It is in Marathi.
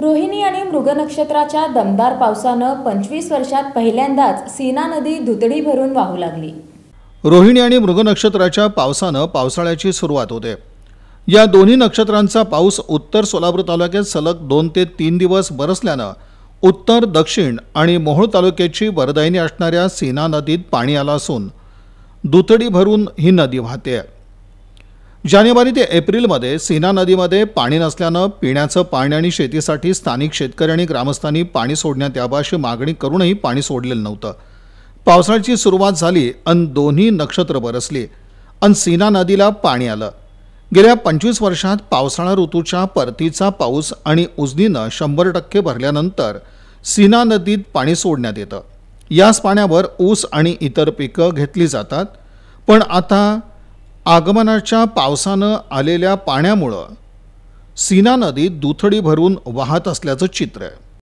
रोहिणी आणि मृग नक्षत्राच्या दमदार पावसानं पंचवीस वर्षात पहिल्यांदाच सीना नदी धुतडी भरून वाहू लागली रोहिणी आणि मृग नक्षत्राच्या पावसानं पावसाळ्याची सुरुवात होते या दोन्ही नक्षत्रांचा पाऊस उत्तर सोलापूर तालुक्यात सलग दोन ते तीन दिवस बरसल्यानं उत्तर दक्षिण आणि मोहोळ तालुक्याची वरदायिनी असणाऱ्या सीना नदीत पाणी आलं असून दुतडी भरून ही नदी वाहते जानेवारी ते एप्रिलमध्ये सीना नदीमध्ये पाणी नसल्यानं पिण्याचं पाणी आणि शेतीसाठी स्थानिक शेतकरी आणि ग्रामस्थांनी पाणी सोडण्यात यावं अशी मागणी करूनही पाणी सोडलेलं नव्हतं पावसाळ्याची सुरुवात झाली अन दोन्ही नक्षत्र बरसली अन सीना नदीला पाणी आलं गेल्या पंचवीस वर्षात पावसाळा ऋतूच्या परतीचा पाऊस आणि उजनीनं शंभर टक्के भरल्यानंतर सीना नदीत पाणी सोडण्यात येतं याच पाण्यावर ऊस आणि इतर पिकं घेतली जातात पण आता आगमनाच्या पावसानं आलेल्या पाण्यामुळं सीना नदी दुथडी भरून वाहत असल्याचं चित्र आहे